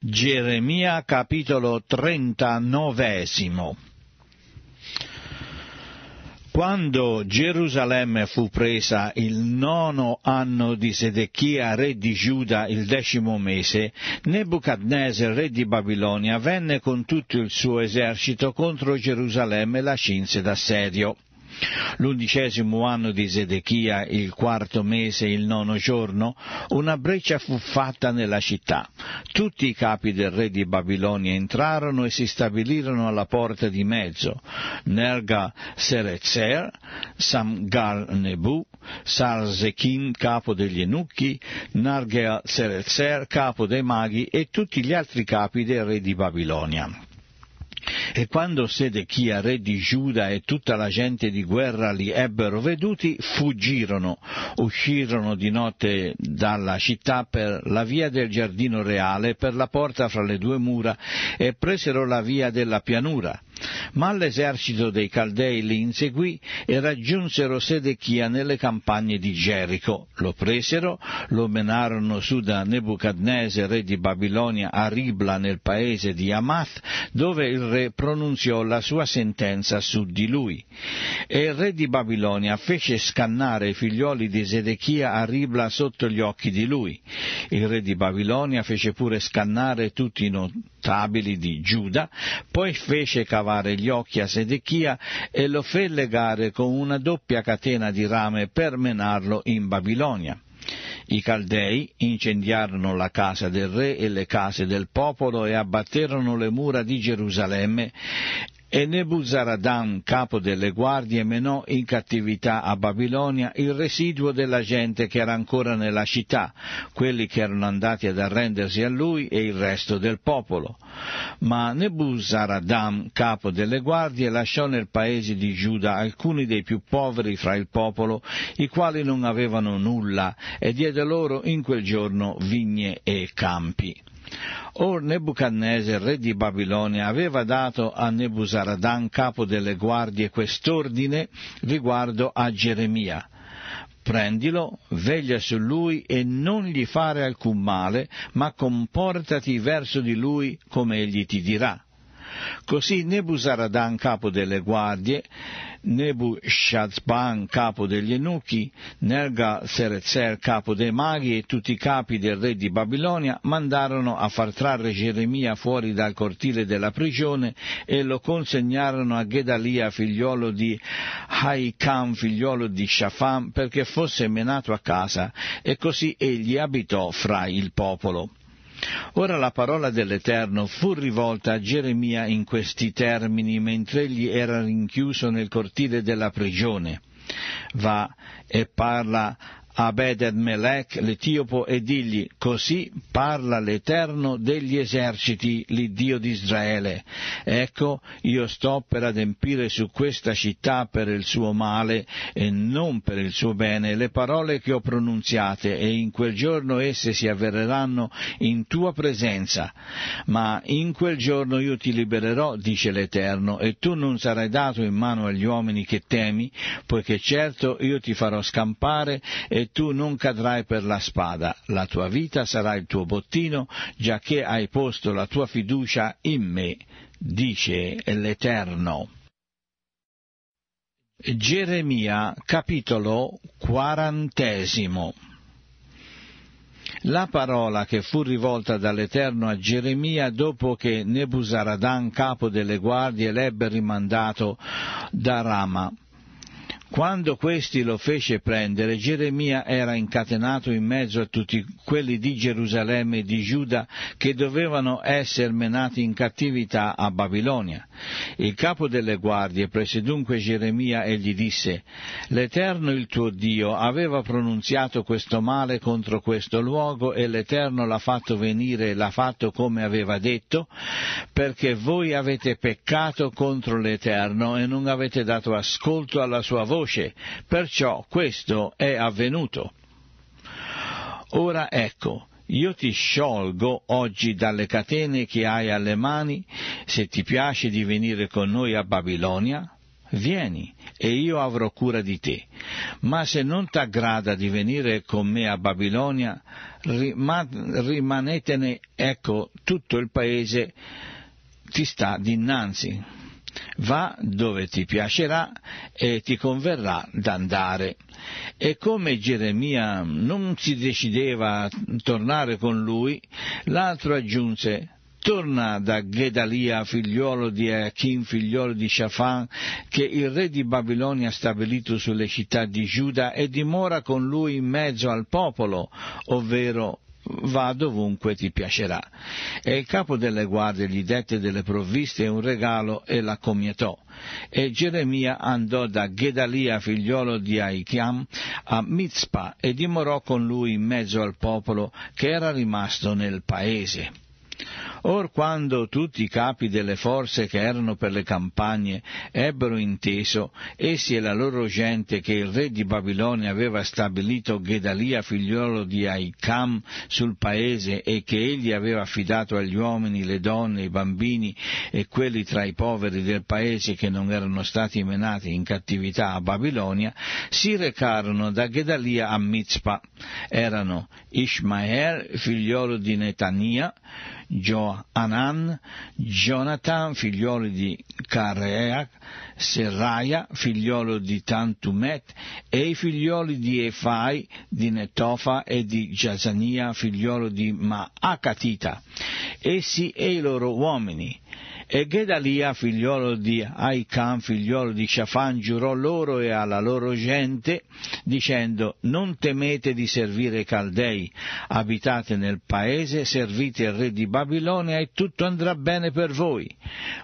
Geremia capitolo 39 Quando Gerusalemme fu presa il nono anno di Sedechia, re di Giuda, il decimo mese, Nebuchadnezzar, re di Babilonia, venne con tutto il suo esercito contro Gerusalemme e la cinse d'assedio. L'undicesimo anno di Sedechia, il quarto mese, il nono giorno, una breccia fu fatta nella città. Tutti i capi del re di Babilonia entrarono e si stabilirono alla porta di mezzo. Nerga Serezer, Samgar Nebu, Sarzekin, capo degli Enucchi, Nargel Serezer, capo dei maghi e tutti gli altri capi del re di Babilonia. E quando Sedechia, re di Giuda, e tutta la gente di guerra li ebbero veduti, fuggirono, uscirono di notte dalla città per la via del giardino reale, per la porta fra le due mura, e presero la via della pianura ma l'esercito dei Caldei li inseguì e raggiunsero Sedechia nelle campagne di Gerico. Lo presero, lo menarono su da Nebuchadnese, re di Babilonia, a Ribla nel paese di Amath, dove il re pronunziò la sua sentenza su di lui. E il re di Babilonia fece scannare i figlioli di Sedechia a Ribla sotto gli occhi di lui. Il re di Babilonia fece pure scannare tutti i notabili di Giuda, poi fece cavare gli occhi a Sedechia e lo fe legare con una doppia catena di rame per menarlo in Babilonia. I Caldei incendiarono la casa del re e le case del popolo e abbatterono le mura di Gerusalemme e Nebuzaradan, capo delle guardie, menò in cattività a Babilonia il residuo della gente che era ancora nella città, quelli che erano andati ad arrendersi a lui e il resto del popolo. Ma Nebuzaradan, capo delle guardie, lasciò nel paese di Giuda alcuni dei più poveri fra il popolo, i quali non avevano nulla, e diede loro in quel giorno vigne e campi. Or Nebuchadnezzar, re di Babilonia, aveva dato a Nebuzaradan, capo delle guardie, quest'ordine riguardo a Geremia. Prendilo, veglia su lui e non gli fare alcun male, ma comportati verso di lui come egli ti dirà Così Nebuzaradan, capo delle guardie, Nebushazban, capo degli Enuchi, Nerga Serezer, capo dei maghi e tutti i capi del re di Babilonia mandarono a far trarre Geremia fuori dal cortile della prigione e lo consegnarono a Gedalia, figliolo di Haikam, figliolo di Shafam, perché fosse menato a casa e così egli abitò fra il popolo. Ora la parola dell'Eterno fu rivolta a Geremia in questi termini mentre egli era rinchiuso nel cortile della prigione. Va e parla Abed melech l'Etiopo e digli, così parla l'Eterno degli eserciti, l'Iddio di Israele. Ecco, io sto per adempire su questa città per il suo male e non per il suo bene le parole che ho pronunziate e in quel giorno esse si avvereranno in tua presenza. Ma in quel giorno io ti libererò, dice l'Eterno, e tu non sarai dato in mano agli uomini che temi, poiché certo io ti farò scampare e tu non cadrai per la spada, la tua vita sarà il tuo bottino, giacché hai posto la tua fiducia in me, dice l'Eterno. Geremia capitolo quarantesimo la parola che fu rivolta dall'Eterno a Geremia dopo che Nebuzaradan, capo delle guardie, l'ebbe rimandato da Rama. Quando questi lo fece prendere, Geremia era incatenato in mezzo a tutti quelli di Gerusalemme e di Giuda che dovevano essere menati in cattività a Babilonia. Il capo delle guardie prese dunque Geremia e gli disse, L'Eterno il tuo Dio aveva pronunziato questo male contro questo luogo e l'Eterno l'ha fatto venire e l'ha fatto come aveva detto, perché voi avete peccato contro l'Eterno e non avete dato ascolto alla sua voce voce, perciò questo è avvenuto. Ora ecco, io ti sciolgo oggi dalle catene che hai alle mani, se ti piace di venire con noi a Babilonia, vieni e io avrò cura di te. Ma se non t'aggrada di venire con me a Babilonia, rimanetene, ecco, tutto il paese ti sta dinanzi va dove ti piacerà e ti converrà d'andare. E come Geremia non si decideva a tornare con lui, l'altro aggiunse Torna da Gedalia, figliuolo di Achim, figliuolo di Shafan, che il re di Babilonia ha stabilito sulle città di Giuda e dimora con lui in mezzo al popolo, ovvero va dovunque ti piacerà. E il capo delle guardie gli dette delle provviste e un regalo e la commietò. E Geremia andò da Gedalia, figliolo di Aichiam, a Mizpa e dimorò con lui in mezzo al popolo che era rimasto nel paese. Or quando tutti i capi delle forze che erano per le campagne ebbero inteso, essi e la loro gente, che il re di Babilonia aveva stabilito Gedalia figliolo di Aicam sul paese e che egli aveva affidato agli uomini, le donne, i bambini e quelli tra i poveri del paese che non erano stati menati in cattività a Babilonia, si recarono da Gedalia a Mizpa. Erano Ishmael, figliolo di Netania, Gio Anan, Jonathan, figliolo di Careac, Serraia, figliolo di Tantumet, e i figlioli di Efai, di Netofa e di Giazania, figliolo di Maacatita. Essi e i loro uomini e Gedalia, figliolo di Aicam, figliolo di Shafan, giurò loro e alla loro gente, dicendo, non temete di servire i Caldei, abitate nel paese, servite il re di Babilonia e tutto andrà bene per voi.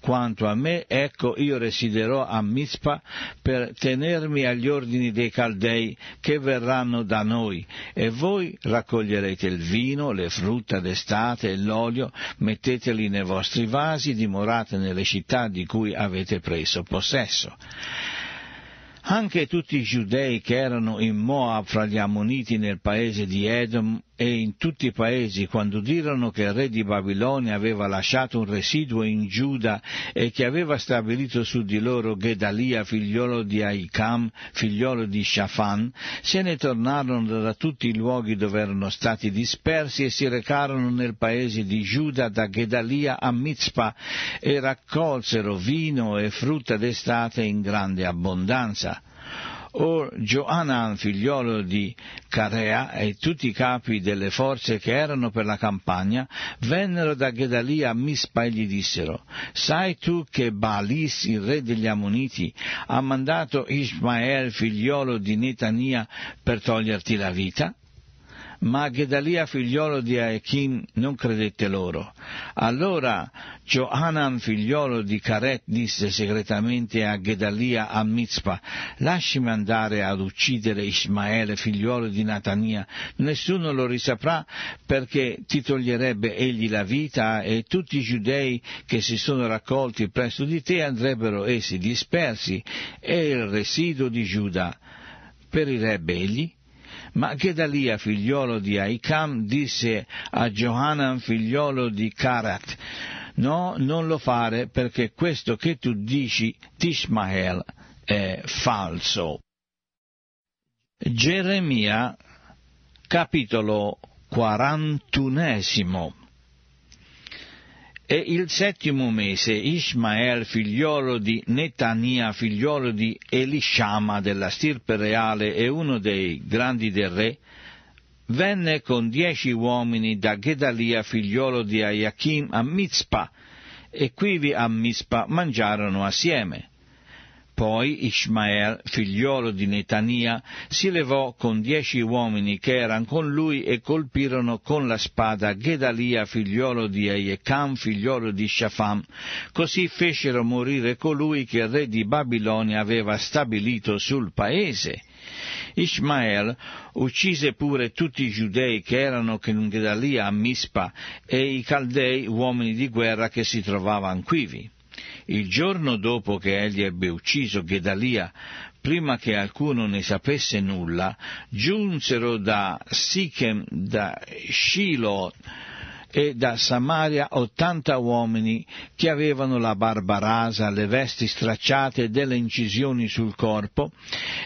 Quanto a me, ecco, io residerò a Mizpa per tenermi agli ordini dei Caldei che verranno da noi, e voi raccoglierete il vino, le frutta d'estate e l'olio, metteteli nei vostri vasi, dimorate lavorate nelle città di cui avete preso possesso. Anche tutti i giudei che erano in Moab fra gli ammoniti nel paese di Edom e in tutti i paesi quando dirono che il re di Babilonia aveva lasciato un residuo in Giuda e che aveva stabilito su di loro Gedalia figliolo di Aicam, figliolo di Shafan, se ne tornarono da tutti i luoghi dove erano stati dispersi e si recarono nel paese di Giuda da Gedalia a Mitzpah e raccolsero vino e frutta d'estate in grande abbondanza o Joanan figliolo di Carea e tutti i capi delle forze che erano per la campagna vennero da Gedalia a Mispa e gli dissero Sai tu che Baalis, il re degli Ammoniti, ha mandato Ismael figliolo di Netania per toglierti la vita? Ma Gedalia, figliolo di Aechim, non credette loro. Allora Johanan, figliolo di Caret, disse segretamente a Gedalia a Mizpa, lasciami andare ad uccidere Ismaele, figliolo di Natania, nessuno lo risaprà perché ti toglierebbe egli la vita e tutti i giudei che si sono raccolti presso di te andrebbero essi dispersi e il residuo di Giuda perirebbe egli? Ma Gedalia, figliolo di Aicam, disse a Johanan, figliolo di Karat, No, non lo fare perché questo che tu dici, Tishmael, è falso. Geremia, capitolo quarantunesimo. E il settimo mese Ishmael figliolo di Netania, figliolo di Elishama della stirpe reale e uno dei grandi del re, venne con dieci uomini da Gedalia, figliolo di Aiachim, a Mizpa, e quivi a Mizpa mangiarono assieme. Poi Ishmael, figliolo di Netania, si levò con dieci uomini che erano con lui e colpirono con la spada Gedalia, figliolo di Aiecam, figliolo di Shafam. Così fecero morire colui che il re di Babilonia aveva stabilito sul paese. Ishmael uccise pure tutti i giudei che erano con Gedalia a Mispa e i caldei uomini di guerra che si trovavano quivi. Il giorno dopo che egli ebbe ucciso Gedalia, prima che alcuno ne sapesse nulla, giunsero da Sichem, da Shiloh, e da Samaria ottanta uomini che avevano la barba rasa, le vesti stracciate e delle incisioni sul corpo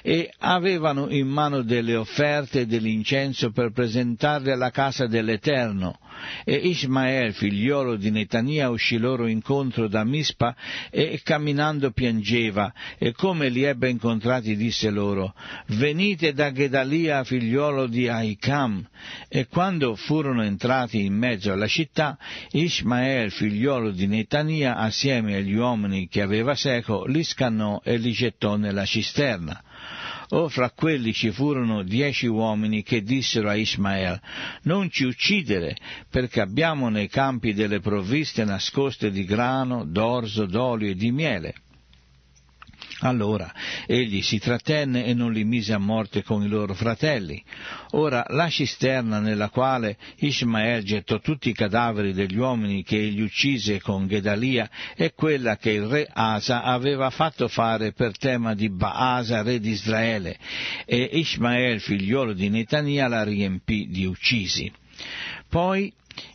e avevano in mano delle offerte e dell'incenso per presentarle alla casa dell'Eterno. E Ismael, figliolo di Netania, uscì loro incontro da Mispa e camminando piangeva e come li ebbe incontrati disse loro Venite da Gedalia, figliolo di Aicam. E quando furono entrati in mezzo accesso alla città, Ismael, figliolo di Netania, assieme agli uomini che aveva seco, li scannò e li gettò nella cisterna. O fra quelli ci furono dieci uomini che dissero a Ismael, non ci uccidere, perché abbiamo nei campi delle provviste nascoste di grano, d'orzo, d'olio e di miele. Allora egli si trattenne e non li mise a morte con i loro fratelli. Ora la cisterna nella quale Ismael gettò tutti i cadaveri degli uomini che egli uccise con Gedalia è quella che il re Asa aveva fatto fare per tema di Baasa, re di Israele, e Ismael, figliuolo di Netania, la riempì di uccisi. Poi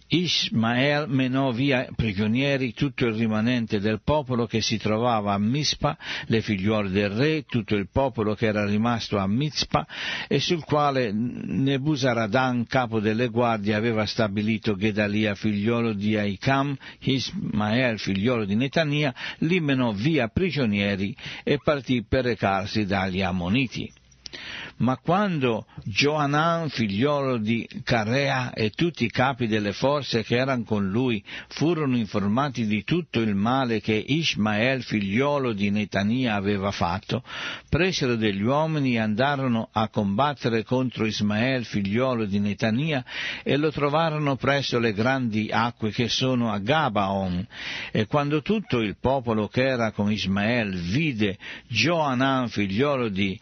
Ismael menò via prigionieri tutto il rimanente del popolo che si trovava a Mispa, le figliuole del re, tutto il popolo che era rimasto a Mizpa e sul quale Nebusaradan, capo delle guardie, aveva stabilito Gedalia, figliolo di Aicam, Ismael, figliolo di Netania, li menò via prigionieri e partì per recarsi dagli Ammoniti. Ma quando Johanan, figliolo di Carea, e tutti i capi delle forze che erano con lui furono informati di tutto il male che Ishmael, figliolo di Netania, aveva fatto, presero degli uomini e andarono a combattere contro Ismael, figliolo di Netania, e lo trovarono presso le grandi acque che sono a Gabaon. E quando tutto il popolo che era con Ismael vide Johanan, figliolo di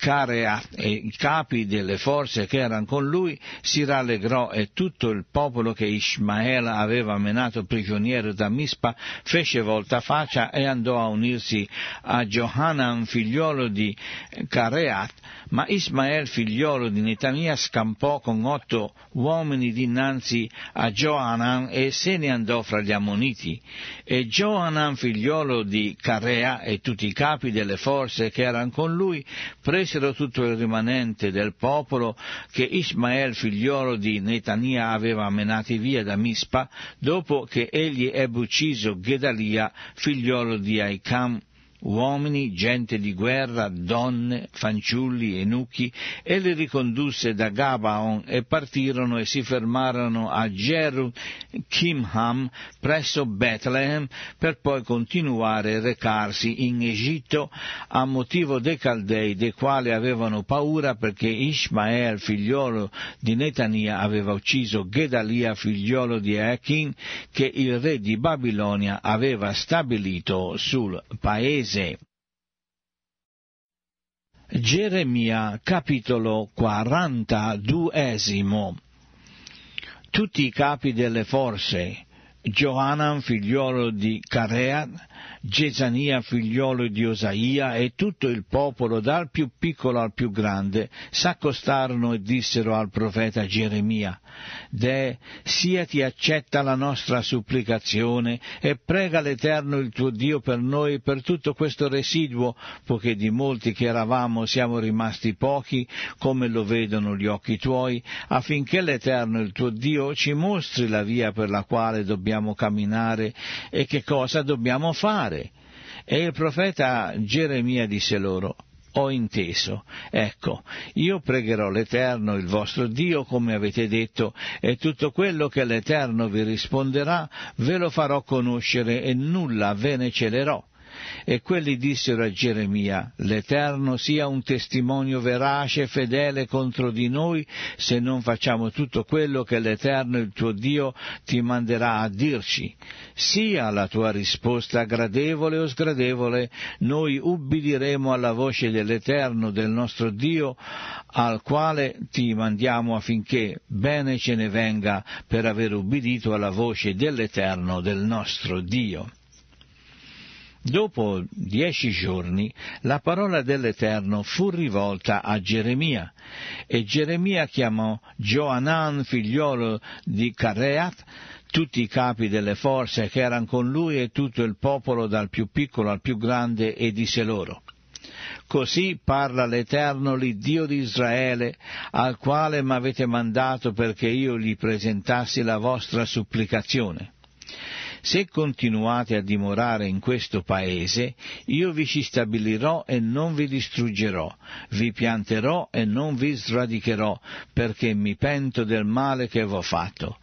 Careat e i capi delle forze che erano con lui si rallegrò e tutto il popolo che Ishmael aveva menato prigioniero da Mispa fece volta faccia e andò a unirsi a Johanan figliolo di Careat, ma Ismael figliolo di Netania scampò con otto uomini dinanzi a Johanan e se ne andò fra gli ammoniti. E Johanan figliolo di Carea e tutti i capi delle forze che erano con lui prese fecero tutto il rimanente del popolo che Ismael figliolo di Netania aveva menati via da Mispa dopo che egli ebbe ucciso Gedalia figliolo di Aicam uomini, gente di guerra, donne, fanciulli, enuchi, e li ricondusse da Gabaon e partirono e si fermarono a Jeru Kimham presso Bethlehem per poi continuare a recarsi in Egitto a motivo dei Caldei dei quali avevano paura perché Ishmael figliolo di Netania aveva ucciso Gedalia figliolo di Echin che il re di Babilonia aveva stabilito sul paese mese. Geremia capitolo quarantaduesimo Tutti i capi delle forze, Gioanan figliolo di Carea, Gesania figliolo di Osaia e tutto il popolo dal più piccolo al più grande s'accostarono e dissero al profeta Geremia De, sia ti accetta la nostra supplicazione e prega l'Eterno il tuo Dio per noi per tutto questo residuo, poiché di molti che eravamo siamo rimasti pochi, come lo vedono gli occhi tuoi, affinché l'Eterno il tuo Dio ci mostri la via per la quale dobbiamo dobbiamo camminare e che cosa dobbiamo fare. E il profeta Geremia disse loro, ho inteso. Ecco, io pregherò l'Eterno, il vostro Dio, come avete detto, e tutto quello che l'Eterno vi risponderà ve lo farò conoscere e nulla ve ne celerò. E quelli dissero a Geremia, l'Eterno sia un testimonio verace e fedele contro di noi, se non facciamo tutto quello che l'Eterno il tuo Dio ti manderà a dirci. Sia la tua risposta gradevole o sgradevole, noi ubbidiremo alla voce dell'Eterno del nostro Dio, al quale ti mandiamo affinché bene ce ne venga per aver ubbidito alla voce dell'Eterno del nostro Dio. Dopo dieci giorni la parola dell'Eterno fu rivolta a Geremia e Geremia chiamò Joanan, figliolo di Careat, tutti i capi delle forze che erano con lui e tutto il popolo dal più piccolo al più grande e disse loro Così parla l'Eterno, l'Iddio di Israele, al quale m'avete mandato perché io gli presentassi la vostra supplicazione. Se continuate a dimorare in questo paese, io vi ci stabilirò e non vi distruggerò, vi pianterò e non vi sradicherò, perché mi pento del male che v'ho fatto.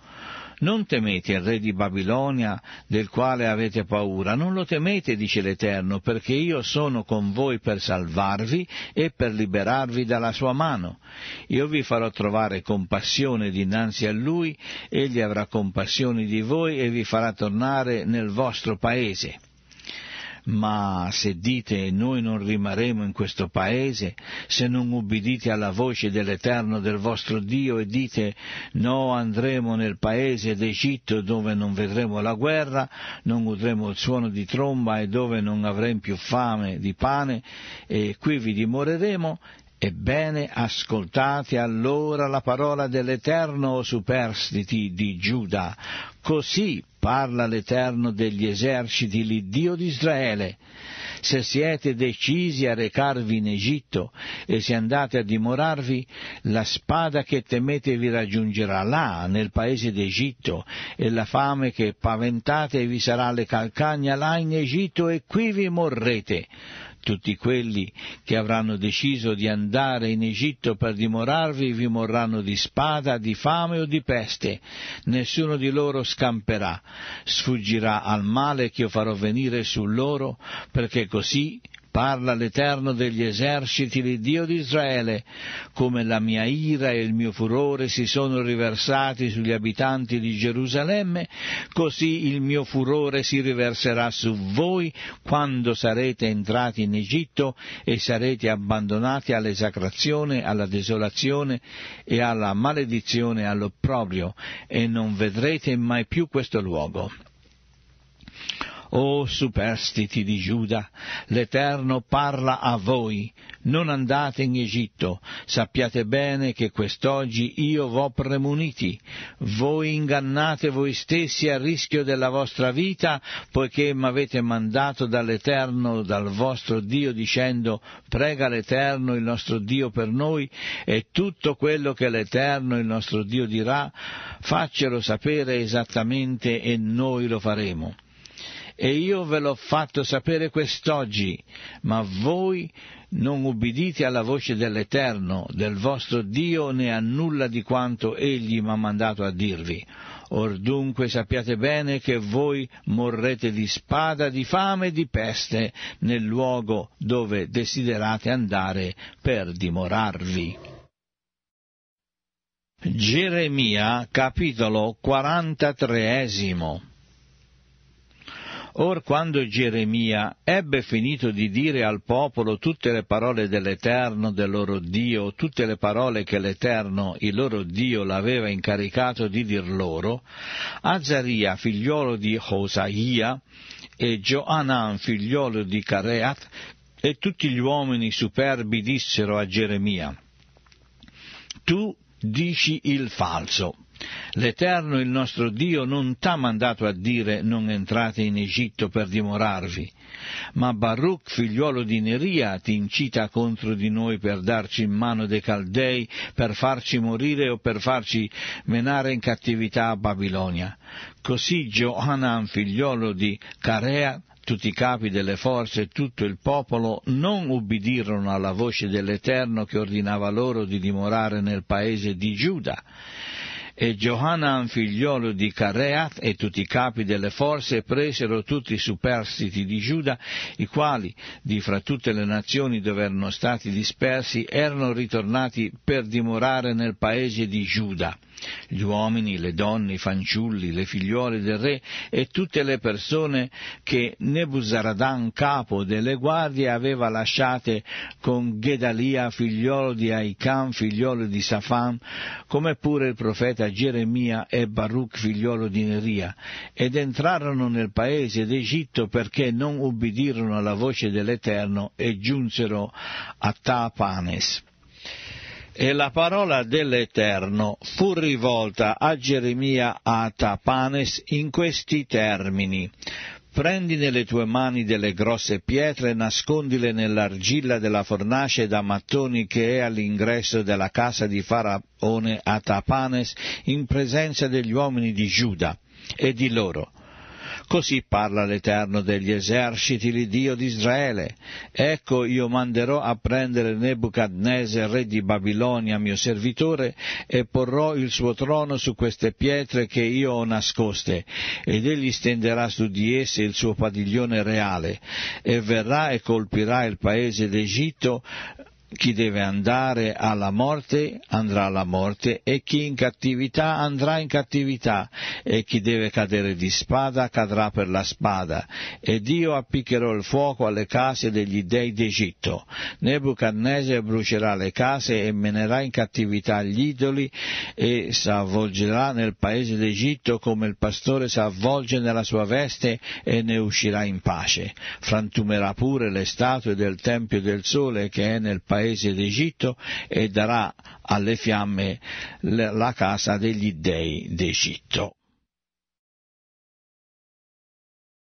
Non temete il re di Babilonia del quale avete paura, non lo temete, dice l'Eterno, perché io sono con voi per salvarvi e per liberarvi dalla sua mano. Io vi farò trovare compassione dinanzi a lui, egli avrà compassione di voi e vi farà tornare nel vostro paese ma se dite noi non rimarremo in questo paese, se non ubbidite alla voce dell'Eterno del vostro Dio e dite no andremo nel paese d'Egitto dove non vedremo la guerra, non udremo il suono di tromba e dove non avremo più fame di pane, e qui vi dimoreremo, Ebbene, ascoltate allora la parola dell'Eterno, o superstiti di Giuda. Così parla l'Eterno degli eserciti, l'Iddio di Israele. Se siete decisi a recarvi in Egitto e se andate a dimorarvi, la spada che temete vi raggiungerà là, nel paese d'Egitto, e la fame che paventate vi sarà alle calcagna là in Egitto e qui vi morrete tutti quelli che avranno deciso di andare in Egitto per dimorarvi vi morranno di spada, di fame o di peste, nessuno di loro scamperà, sfuggirà al male che io farò venire su loro, perché così Parla l'Eterno degli eserciti, Dio di Israele, come la mia ira e il mio furore si sono riversati sugli abitanti di Gerusalemme, così il mio furore si riverserà su voi quando sarete entrati in Egitto e sarete abbandonati all'esacrazione, alla desolazione e alla maledizione, all'opprobrio, e non vedrete mai più questo luogo. O superstiti di Giuda, l'Eterno parla a voi, non andate in Egitto, sappiate bene che quest'oggi io v'ho premuniti, voi ingannate voi stessi a rischio della vostra vita, poiché m'avete mandato dall'Eterno, dal vostro Dio, dicendo, prega l'Eterno il nostro Dio per noi, e tutto quello che l'Eterno il nostro Dio dirà, faccelo sapere esattamente e noi lo faremo e io ve l'ho fatto sapere quest'oggi, ma voi non ubbidite alla voce dell'Eterno, del vostro Dio, né a nulla di quanto Egli m'ha mandato a dirvi. Or dunque sappiate bene che voi morrete di spada, di fame e di peste nel luogo dove desiderate andare per dimorarvi. Geremia capitolo 43 Or quando Geremia ebbe finito di dire al popolo tutte le parole dell'Eterno, del loro Dio, tutte le parole che l'Eterno, il loro Dio, l'aveva incaricato di dir loro, Azaria, figliolo di Hosaia, e Joanan, figliolo di Careat, e tutti gli uomini superbi dissero a Geremia, Tu dici il falso. L'Eterno il nostro Dio non t'ha mandato a dire non entrate in Egitto per dimorarvi, ma Baruch, figliuolo di Neria, ti incita contro di noi per darci in mano dei Caldei, per farci morire o per farci menare in cattività a Babilonia. Così Johanan, figliuolo di Carea, tutti i capi delle forze e tutto il popolo non ubbidirono alla voce dell'Eterno che ordinava loro di dimorare nel paese di Giuda, e Johanan figliolo di Careat e tutti i capi delle forze presero tutti i superstiti di Giuda, i quali, di fra tutte le nazioni dove erano stati dispersi, erano ritornati per dimorare nel paese di Giuda. Gli uomini, le donne, i fanciulli, le figliuole del re e tutte le persone che Nebuzaradan, capo delle guardie, aveva lasciate con Gedalia, figliolo di Aicam, figliolo di Safam, come pure il profeta Geremia e Baruch, figliolo di Neria. Ed entrarono nel paese d'Egitto perché non ubbidirono alla voce dell'Eterno e giunsero a Taapanes. E la parola dell'Eterno fu rivolta a Geremia a Tapanes in questi termini prendi nelle tue mani delle grosse pietre e nascondile nell'argilla della fornace da mattoni che è all'ingresso della casa di Faraone a Tapanes in presenza degli uomini di Giuda e di loro. Così parla l'Eterno degli eserciti, l'Iddio di Israele. Ecco io manderò a prendere Nebuchadnezzar, re di Babilonia, mio servitore, e porrò il suo trono su queste pietre che io ho nascoste, ed egli stenderà su di esse il suo padiglione reale, e verrà e colpirà il paese d'Egitto chi deve andare alla morte andrà alla morte e chi in cattività andrà in cattività e chi deve cadere di spada cadrà per la spada ed io appiccherò il fuoco alle case degli dei d'Egitto. Nebuchadnezzar brucerà le case e menerà in cattività gli idoli e s'avvolgerà nel paese d'Egitto come il pastore s'avvolge nella sua veste e ne uscirà in pace. Frantumerà pure le statue del Tempio del Sole che è nel paese paese d'Egitto e darà alle fiamme la casa degli dei d'Egitto.